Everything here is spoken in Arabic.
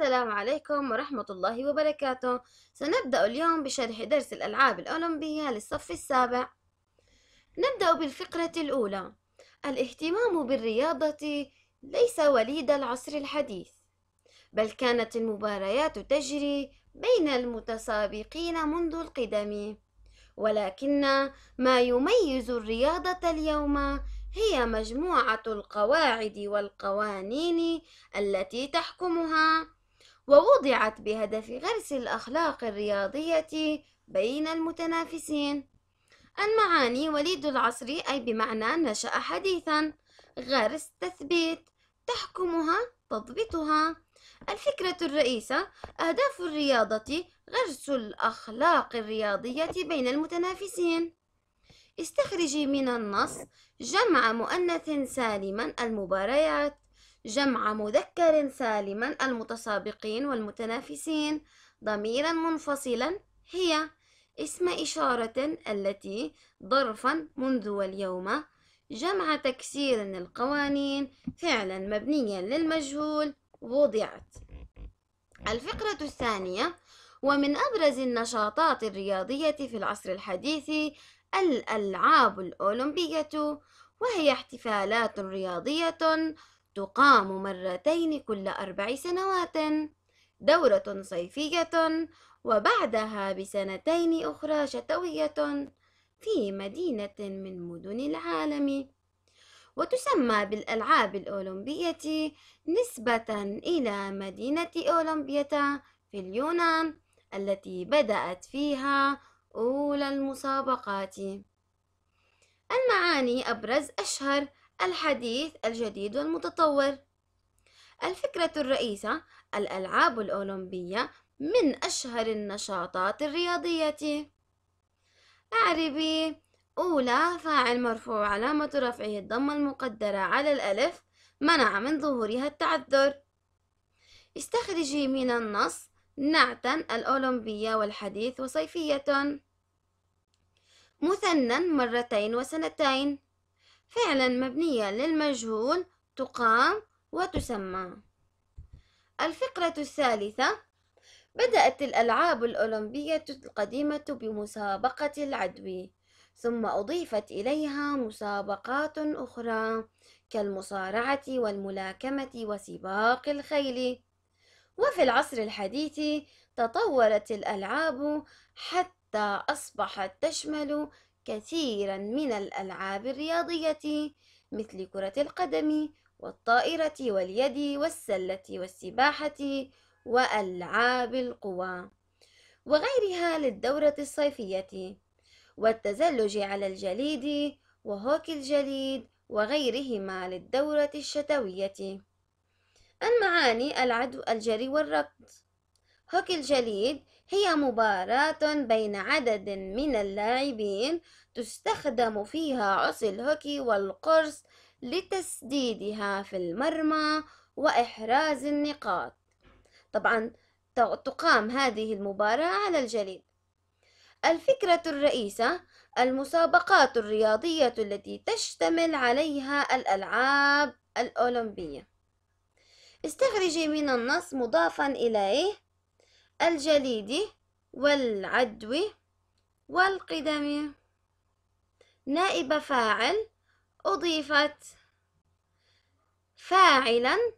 السلام عليكم ورحمة الله وبركاته سنبدأ اليوم بشرح درس الألعاب الأولمبية للصف السابع نبدأ بالفقرة الأولى الاهتمام بالرياضة ليس وليد العصر الحديث بل كانت المباريات تجري بين المتسابقين منذ القدم ولكن ما يميز الرياضة اليوم هي مجموعة القواعد والقوانين التي تحكمها ووضعت بهدف غرس الأخلاق الرياضية بين المتنافسين المعاني وليد العصر أي بمعنى نشأ حديثا غرس تثبيت تحكمها تضبطها الفكرة الرئيسة أهداف الرياضة غرس الأخلاق الرياضية بين المتنافسين استخرجي من النص جمع مؤنث سالما المباريات جمع مذكر سالما المتسابقين والمتنافسين ضميرا منفصلا هي اسم إشارة التي ظرفا منذ واليوم جمع تكسير القوانين فعلا مبنيا للمجهول وضعت الفقرة الثانية ومن أبرز النشاطات الرياضية في العصر الحديث الألعاب الأولمبية وهي احتفالات رياضية تقام مرتين كل أربع سنوات دورة صيفية وبعدها بسنتين أخرى شتوية في مدينة من مدن العالم وتسمى بالألعاب الأولمبية نسبة إلى مدينة أولمبية في اليونان التي بدأت فيها أولى المسابقات المعاني أبرز أشهر الحديث الجديد والمتطور الفكرة الرئيسة الألعاب الأولمبية من أشهر النشاطات الرياضية أعربي أولى فاعل مرفوع علامة رفعه الضمة المقدرة على الألف منع من ظهورها التعذر استخرجي من النص نعتا الأولمبية والحديث وصيفية مثنى مرتين وسنتين فعلا مبنية للمجهول تقام وتسمى الفقرة الثالثة بدأت الألعاب الأولمبية القديمة بمسابقة العدو ثم أضيفت إليها مسابقات أخرى كالمصارعة والملاكمة وسباق الخيل وفي العصر الحديث تطورت الألعاب حتى أصبحت تشمل كثيرا من الألعاب الرياضية مثل كرة القدم والطائرة واليد والسلة والسباحة وألعاب القوى وغيرها للدورة الصيفية والتزلج على الجليد وهوكي الجليد وغيرهما للدورة الشتوية المعاني العدو الجري والركض هوكي الجليد هي مباراة بين عدد من اللاعبين تستخدم فيها عصي الهوكي والقرص لتسديدها في المرمى وإحراز النقاط طبعا تقام هذه المباراة على الجليد الفكرة الرئيسة المسابقات الرياضية التي تشتمل عليها الألعاب الأولمبية استخرجي من النص مضافا إليه الجليدي والعدوي والقدمي نائب فاعل أضيفت فاعلا